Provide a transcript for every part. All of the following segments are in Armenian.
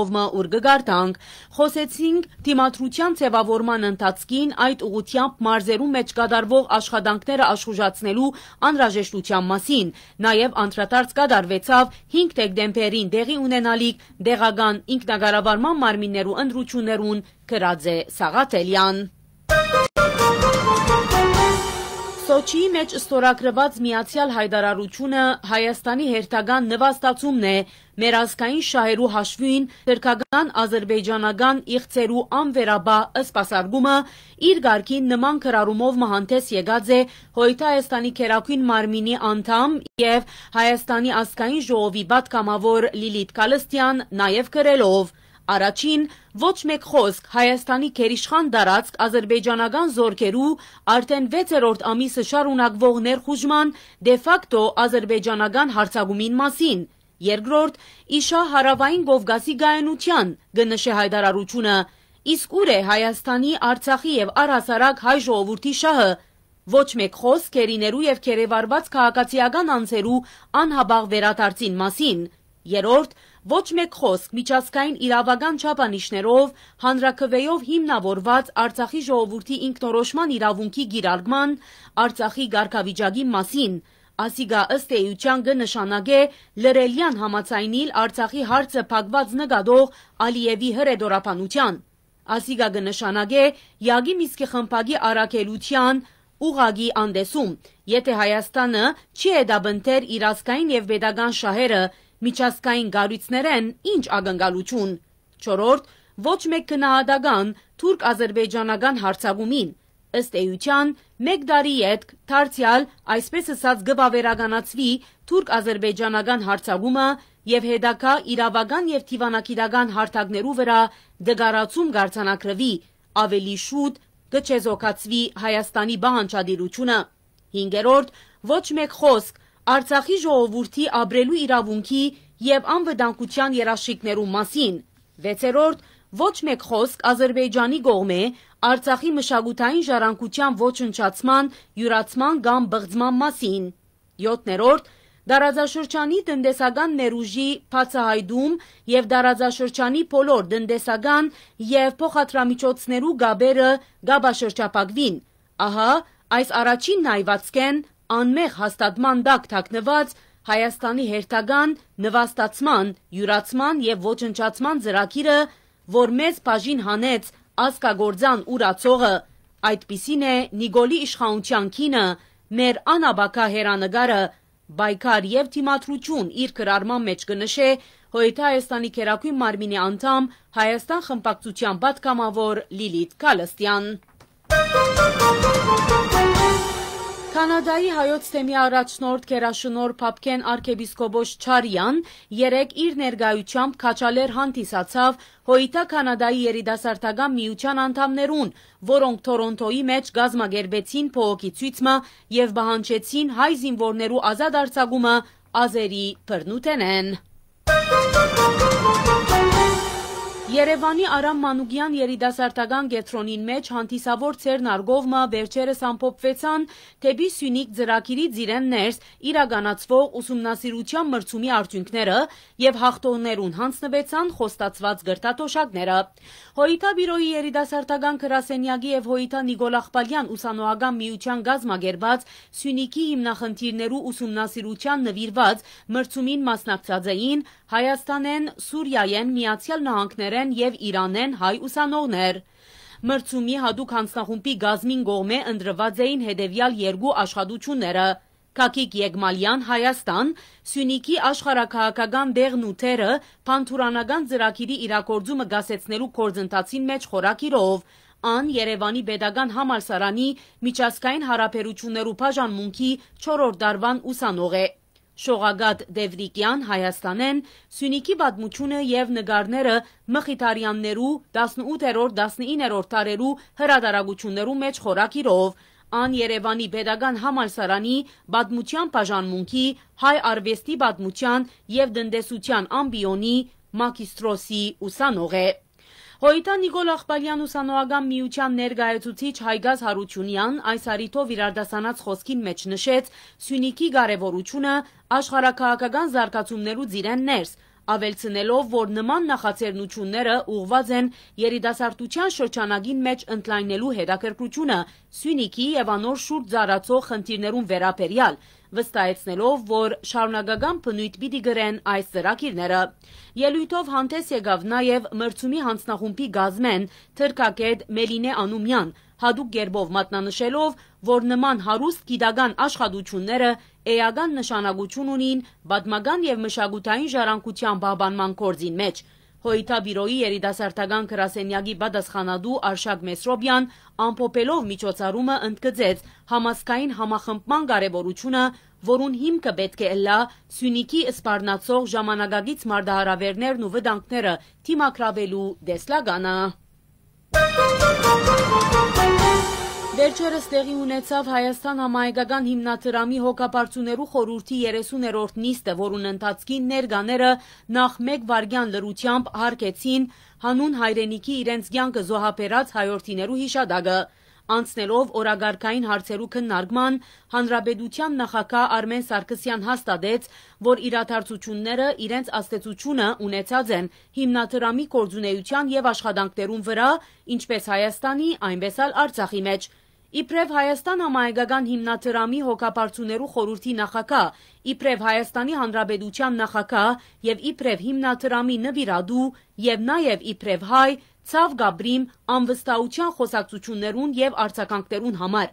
ով մը ուր գգարտանք, խոսեցինք դիմադրության ձևավորման ընթացքին այդ ուղությամբ մարզերում մեջ կատարվող աշխատանքները աշխուժացնելու անհրաժեշտության մասին։ Նաև անդրադարձ կատարվեցավ 5 դեկտեմբերին տեղի ունենալիք դեղական ինքնակառավարման մարմիններու ընտրություններուն, գրած է Սաղաթելյան։ Սոչիի մեջ ստորագրված միացյալ հայդարարությունը Հայաստանի հերթական նվաստացումն է մեր ազգային շահերու հաշվին թրքական ազերբայջանական իղծերու անվերաբահ սպասարգումը իր գարկին նման քրարումով մահանտես եկած է Հոյթ Հայաստանի քերակույն մարմինի անդամ եւ Հայաստանի ազգային ժողովի պատգամավոր Լիլիթ Կալստյան նաեւ գրելով Առաջին ոչ մեկ խոսք Հայաստանի կերիշխան դարածք ազրբեջանական զորքերու արդեն 6-րդ ամիսը շարունակվող ներխուժման դեֆակտո ազրբեջանական հարձակումին մասին։ Երկրորդ՝ Իշա հարավային Կովկասի գայանության գնշե հայտարարությունը, իսկ ուր է Հայաստանի, Արցախի եւ առհասարակ հայ ժողովրդի շահը։ Ոչ մեկ խոսք կերիներու եւ կերևարված քաղաքացիական անձերու անհաբաղ վերադարձին մասին։ Երրորդ՝ ոչ մեկ խոսք միջազգային իրավական չափանիշներով հանրաքվեյով հիմնավորված Արցախի ժողովրդի ինքնորոշման իրավունքի գիրառման Արցախի ղարքավիճակի մասին։ Ասիգա ըստ էության կնշանակե լրելյան համացայնիլ Արցախի հարցը փակված նկատող Ալիևի հրեդորապանության։ Ասիգա կնշանակե Յագի Միսկի խմբակի առաքելության ուղագի անդեսում, եթե Հայաստանը չի հետաբնտեր իր ազգային եւ pedagogan շահերը միջազգային գարույցներ են ինչ ագնգալություն։ Չորորդ, ոչ մեկ գնահատական թուրք-ազերբեջանական հարցագումին։ Ըստ էության, մեկ դարի ետք դարձյալ այսպես ասած գվավերականացվի թուրք-ազերբեջանական հարցագումը եւ հետակա իրավական եւ թիվանագիտական հարթակներու վրա դգարացում գարցանակրվի, ավելի շուտ գչեզոքացվի Հայաստանի բանջարիրությունը։ 5-րդ ոչ մեկ խոսք Արցախի ժողովրդի ապրելու իրավունքի եւ անվտանգության երաշխիքներու մասին։ 6-րդ ոչ մեկ խոսք Ադրբեջանի կողմ է Արցախի մշակութային ժառանգության ոչնչացման, յուրացման կամ բղձման մասին։ 7-րդ Դարաձաշրջանի տնտեսական ներուժի բացահայտում եւ դարաձաշրջանի բոլոր տնտեսական եւ փոխադրամիջոցներու գաբերը գաբաշրջապակվին։ Ահա այս առաջին նայվածքեն անմեղ հաստատման դակ թակնված Հայաստանի հերթական նվաստացման, յուրացման և ոչնչացման ծրակիրը, որ մեզ բաժին հանեց ասկագործան ուրացողը, այդպիսին է նիգոլի իշխանության կինը, մեր անաբակա հերանգարը, բայքար և թիմատրություն իր կրարման մեջ գնշե հոյթ Հայաստանի կերակույն մարմինի անդամ Հայաստան խմպակցության պատկամավոր լիլիտ կալստյան։ Կանադայի հայոց թեմի առաջնորդ կերաշնոր Պապկեն արգևիսկոբոշ Չարյան երեկ իր ներգայությամբ կաչալեր հանդիսացավ հոյիտա Կանադայի երիդասարտական միության անդամներուն, որոնք թորոնթոյի մեջ գազմագերբեցին պողոքի ծույցմը և բահանչեցին հայ զինվորներու ազատ արձագումը ազերի պրնութեն են։ Երևանի Արամ Մանուկյան երիտասարդական գետրոնին մեջ հանդիսավոր ցերն արգովմա վերջերս ամփոփվեցան թեպի Սյունիք ծրագիրի իրեն ներս իրականացվող ուսումնասիրության մրցումի արդյունքները եւ հաղթողներուն հանձնվեցան խոստացված գրտատոշակները։ Հոյիտա բյուրոյի երիտասարդական գրասենյակի եւ Հոյիտա Նիկոլ Աղբալյան ուսանողական միության գազմագերբած Սյունիքի հիմնախնդիրներու ուսումնասիրության նվիրված մրցումին մասնակցած էին Հայաստանեն, Սուրիայեն, Միացյալ Նահանգներեն հայերեն եւ իրանեն հայ ուսանողներ։ Մրցումի հադուկ հանձնախումբի գազմին գողմե ընդրված էին հետևյալ երկու աշխատությունները՝ Քակիկ Եգմալյան Հայաստան, Սյունիքի աշխարհակահաղական դեղն ու թերը Փանթուրանական ծրագիրի իրակորձումը գասեցնելու կորձընթացին մեջ խորակիրով, ան Երևանի Պետական համալսարանի միջազգային հարաբերություններու բաժանմունքի 4-րդ դարվան ուսանող է։ Շողագատ Դևրիկյան Հայաստանեն Սյունիքի պատմությունը եւ նկարները Մխիթարյաններու 18-19-րդ դարերու հրատարակություններու մեջ խորակիրով Ան Երևանի Պետական համալսարանի պատմության բաժանմունքի հայ արվեստի պատմության եւ դնդեսության ամբիոնի մագիստրոսի ուսանող է։ Հոյիտա Նիկոլ Աղբալյան ուսանողական միության ներկայացուցիչ Հայգազ Հարությունյան այս արիտով իր արդասանած խոսքին մեջ նշեց Սյունիքի կարևորությունը աշխարհակահաղական զարգացումներից իրեն ներս, ավելցնելով, որ նման նախաձեռնությունները ուղված են երիտասարդության շրջանագին մեջ ընդլայնելու հետաքրքրությունը Սյունիքի եւ անոր շուրջ զարգացող խնդիրներուն վերաբերյալ, վստահեցնելով, որ շարունակական բնույթ պիտի գրեն այս ծրագիրները։ Ելույթով հանդես եկավ նաեւ մրցումի հանձնախումբի գազմեն Թրկակետ Մելինե Անումյան, հադուկ գերբով մատնանշելով, որ նման հարուստ գիտական աշխատությունները էական նշանակություն ունին պատմական և մշակութային ժառանգության պահպանման գործին մեջ։ Հոյթաբիրոյի երիտասարդական գրասենյակի պատասխանատու Արշակ Մեսրոբյան ամփոփելով միջոցառումը ընդգծեց համազգային համախմբման կարևորությունը, որուն հիմքը պետք է լա Սյունիքի սպառնացող ժամանակակից մարդահրավերներն ու վտանգները թիմակրավելու դեսլագանը։ Վերջերս տեղի ունեցավ Հայաստան համահայկական հիմնադրամի հոգապարծուներու խորհրդի 30-րդ նիստը, որուն ընթացքին ներկաները նախ մեկ վարգյան լրությամբ հարկեցին հանուն հայրենիքի իրենց ցանկը զոհաբերած հայորթիներու հիշադակը։ Անցնելով օրագարկային հարցերու քննարկման Հանրապետության նախագահ Արմեն Սարգսյան հաստատեց, որ իրադարձությունները իրենց ազդեցությունը ունեցած են հիմնադրամի գործունեության եւ աշխատանքներուն վրա, ինչպես Հայաստանի, այնպես էլ Արցախի մեջ։ Իբրև Հայաստան համահայկական հիմնադրամի հոգապարծուներու խորհրդի նախակահ, իբրև Հայաստանի Հանրապետության նախակահ եւ իբրև հիմնադրամի նվիրադու եւ նաեւ իբրև հայ Ցավ Գաբրիմ անվստահության խոսակցություններուն եւ արձագանքներուն համար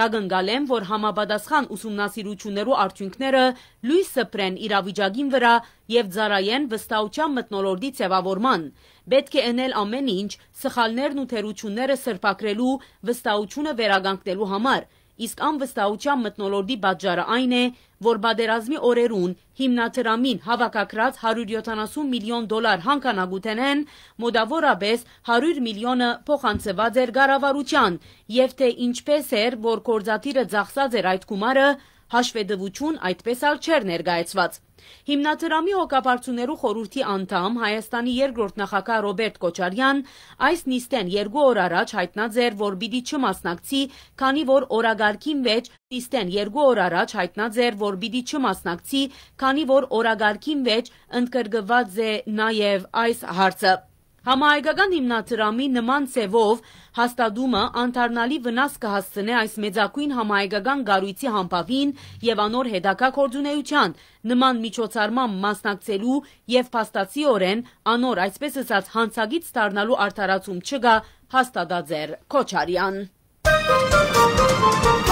Գագնգալ են, որ համապատասխան ուսումնասիրություններու արդյունքները լույս սփրեն իրավիճակին վրա եւ ծառայեն վստահության մտնոլորտի ձևավորման։ Պետք է ընել ամեն ինչ սխալներն ու թերությունները սրբակրելու, վստահությունը վերագանքնելու համար, իսկ անվստահության մթնոլորտի պատճառը այն է, որ պատերազմի օրերուն հիմնադրամին հավաքագրած 170 միլիոն դոլար հանքանագութենեն մոտավորապես 100 միլիոնը փոխանցված էր կառավարության, և թե ինչպես էր, որ գործադիրը ծախսած էր այդ գումարը, Հաշվետվություն այդպես ալ չեր ներգայացված։ Հիմնադրամի հոգապարծուներու խորհրդի անդամ Հայաստանի երկրորդ նախագահ Ռոբերտ Կոչարյան այս նիստեն երկու օր առաջ հայտնած էր, որ պիտի չմասնակցի, քանի որ օրագարկին վեճ նիստեն երկու օր առաջ հայտնած էր, որ պիտի չմասնակցի, քանի որ օրագարկին վեճ ընդգրկված է նաև այս հարցը։ Համահայկական հիմնադրամի նման ձևով հաստատումը անդառնալի վնաս կհասցնե այս մեծակույն համահայկական գարույցի համբավին և անոր հետագա գործունեության, նման միջոցառմամբ մասնակցելու և փաստացիորեն անոր, այսպես ասած, հանցագիծ դառնալու արդարացում չկա, հաստատաձեռ Քոչարյան: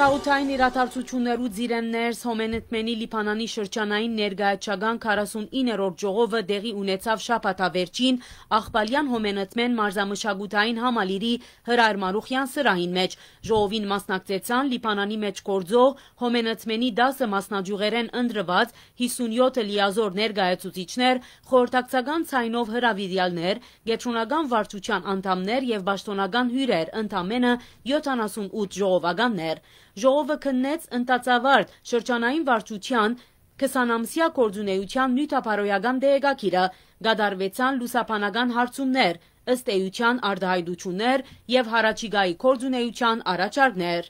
Քաղաքաղաքային իրադարձություններու Ձիրեններս Հոմենտմենի Լիբանանի շրջանային ներգայացչական 49-րդ ժողովը դեղի ունեցավ շաբաթավերջին Աղբալյան Հոմենտմեն մարզամշակութային համալիրի Հրայր Մարուխյան սրահին մեջ։ Ժողովին մասնակցեցան Լիբանանի մեջ գործող Հոմենտմենի դասը մասնաճյուղերեն ընդրված 57 լիազոր ներգայացուցիչներ, խորհրդակցական ցայնով հրավիրյալներ, գետրոնական վարչության անդամներ եւ պաշտոնական հյուրեր, ընդամենը 78 ժողովականներ։ Ժողովը քննեց ընտածավարտ շրջանային վարչության 20-ամսյա կորձունեության նյութապարոյական դեգակիրը, գադարվեցան լուսաբանական հարցումներ, ըստ էության արտահայտություններ և հարաճիգայի կորձունեության առաջարկներ։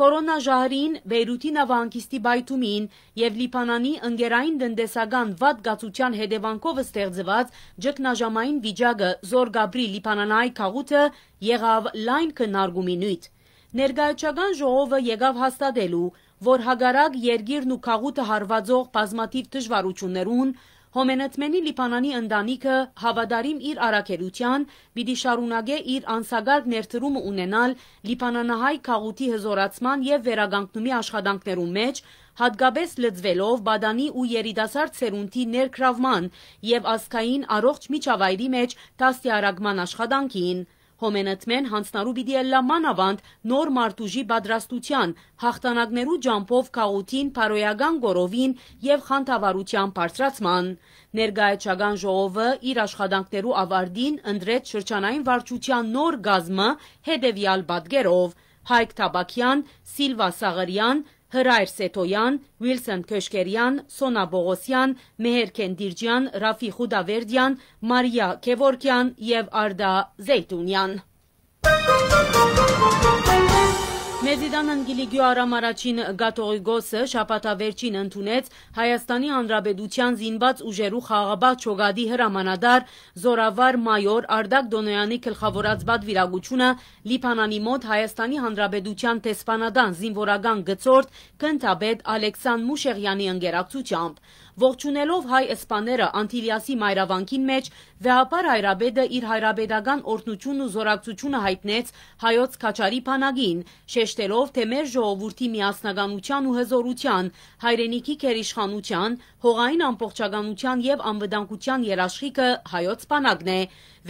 Կորոնաժահրին, Բեյրութի նավահանգիստի բայթումին և Լիբանանի ընկերային տնտեսական վատ կացության հետևանքով ստեղծված ճգնաժամային վիճակը զորգաբրի լիբանանահայ քաղուտը եղավ լայն քննարկումի նյութ։ Ներգայացական ժողովը եկավ հաստատելու, որ հագարակ երգիրն ու քաղուտը հարվածող բազմաթիվ դժվարություններուն Հոմենեթմենի Լիբանանի ընտանիքը հավադարիմ իր առաքելության պիտի շարունակե իր անսագարգ ներդրումը ունենալ լիբանանահայ քաղուտի հզորացման եւ վերականգնումի աշխատանքներու մեջ, հատկապես լծվելով բադանի ու երիտասարդ սերունդի ներքրավման եւ ազգային առողջ միջավայրի մեջ դաստիարակման աշխատանքին։ Հոմենըթմեն հանցնարու բիդի էլ լաման ավանդ նոր մարդուժի բադրաստության, հաղթանակներու ճամպով կաղութին, պարոյական գորովին և խանթավարության պարցրացման։ Ներգայաճագան ժողովը իր աշխատանքներու ավարդին ընդրեց շրջանային վարչության նոր գազմը հետևյալ բատգերով՝ Հայկ Թաբակյան, Սիլվա Սաղրյան, Հրայր Սետոյան, Վիլսն Քեշկերյան, Սոնա Բողոսյան, Մեհեր Քենդիրջյան, Ռաֆի Խուդավերդյան, Մարիա Քևորքյան եւ Արդա Զեյթունյան։ Հայրապետյան Անգիլիկյու Արամ առաջին Գաթողիկոսը շաբաթավերջին ընդունեց Հայաստանի Հանրապետության զինված ուժերու խաղաղաբաղ Չոգադի հրամանատար զորավար մայոր Արդակ Դոնոյանի գլխավորած պատվիրակությունը Լիբանանի մոտ Հայաստանի Հանրապետության տեսփանադան զինվորական գծորդ քնթաբեդ Ալեքսան Մուշեղյանի ընկերակցությամբ Ողջունելով հայ իսպաները Անտիլիասի մայրավանքին մեջ վեհապար Հայրաբեդը իր հայրաբեդական օրհնությունն ու զորակցությունը հայտնեց հայոց Քաչարի փանագին, շեշտելով, թե մեր ժողովրդի միասնականության ու հզորության, հայրենիքի գերիշխանության, հողային ամբողջականության եւ անվտանգության երաշխիքը հայոց բանակն է։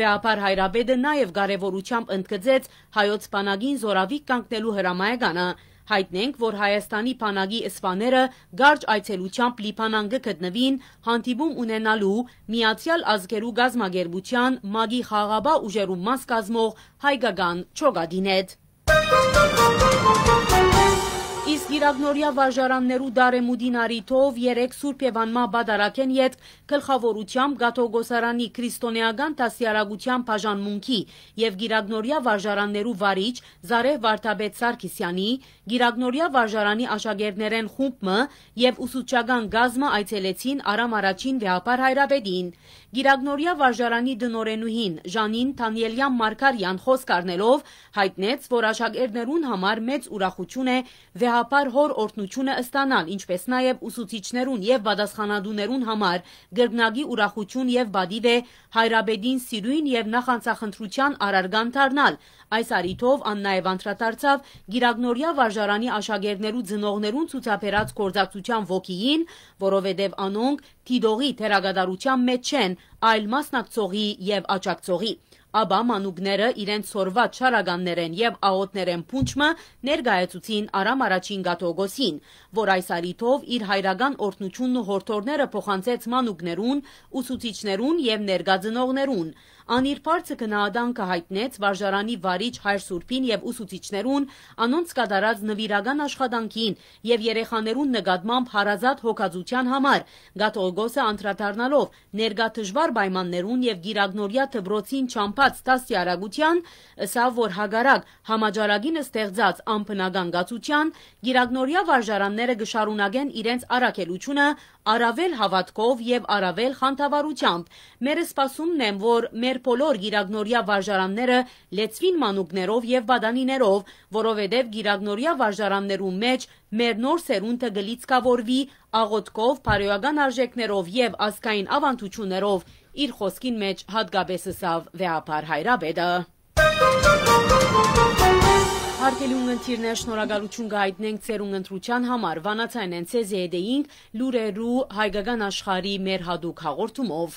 Վեհապար Հայրաբեդը նաեւ կարեւորությամբ ընդգծեց հայոց բանակին զորավիք կանգնելու հրամայականը։ Հայտնենք, որ Հայաստանի պանագի էսպաները գարջ այցելությամբ լիպանանգը գտնվին հանդիպում ունենալու Միացյալ ազգերու գազմագերբության (ՄԱԳ)-ի խաղաղապահ ուժերու մաս կազմող հայկական չոկադին հետ։ Իսկ իրագնորյա վաժարաններու դարեմուդին արիթով երեկ Սուրպ և անմա բադարակ են ետ կլխավորությամբ գաթողոսարանի Քրիստոնեական տասիարագության պաժանմունքի և գիրագնորյա վարժարաններու վարիչ զարև վարդաբետ Սարգիսյանի, գիրագնորյա վարժարանի աշագերներեն խումպմը և ուսուցչական գազմը այցելեցին արամ առաջին վեապար հայրաբեդին։ Գիրագնորյա վարժարանի դնորենուհին Ժանին Թանիելյան Մարգարյան խոսք առնելով հայտնեց, որ աշակերտներուն համար մեծ ուրախություն է վեհապար հոր օրհնությունը ստանալ, ինչպես նաև ուսուցիչներուն եւ պատասխանատուներուն համար գրբնագի ուրախություն եւ բադիվ է հայրաբեդին սիրույն եւ նախանցախնդրության արարգան դառնալ։ Այս արիթով ան նաև անդրադարձավ Գիրագնորյա վարժարանի աշակերտներու ծնողներուն ցուցաբերած գործակցության ոգիին, որովհետեւ անոնք թիրողի թերագադարության մեջ չեն, այլ մասնակցողի և աջակցողի։ Աբա մանուկները իրենց սորված շարագաններեն և աղոտներեն պունչմը ներգայեցուցին արամ առաջին գատողոսին, որ այս արիթով իր հայրագան օրդնությունն ու հորդորները պոխանցեց մանուկներուն, ուսուցիչներուն և ներգաձնողներուն անիրբար ՑԿ հնաադանքը հայտնեց վարժարանի վարիչ Հայր Սուրբին և ուսուցիչներուն անոնց կատարած նվիրական աշխատանքին և երեխաներուն նկատմամբ հարազատ հոգածության համար, գաթողկոսը անդրադառնալով ներկա դժվար պայմաններուն և գիրակնօրյա դպրոցին չամփած դաստիարակության, ըսավ, որ հակառակ համաճարակին ստեղծած անբնական կացության, գիրակնօրյա վարժարանները կշարունակեն իրենց առաքելությունը առավել հավատքով և առավել խանդավառությամբ: Մերը սպասումն եմ, որ մեր բոլոր գիրագնորյա վարժարանները լեցվին մանուկներով եւ բադանիներով, որովհետեւ գիրագնորյա վարժարաններու մեջ մեր նոր սերունդը գլիցկավորվի աղոթքով, բարոյական արժեքներով եւ ազգային ավանդություններով։ Իր խոսքին մեջ հատկապես ասավ Վեապար Հայրաբեդը։ Հարգելի ունգընթիրներ, շնորհակալություն գայտնենք ծեր ունգընտրության համար։ Վանացայն են ցեզ եդեինք լուրերու հայկական աշխարհի մեր հadouk հաղորդումով։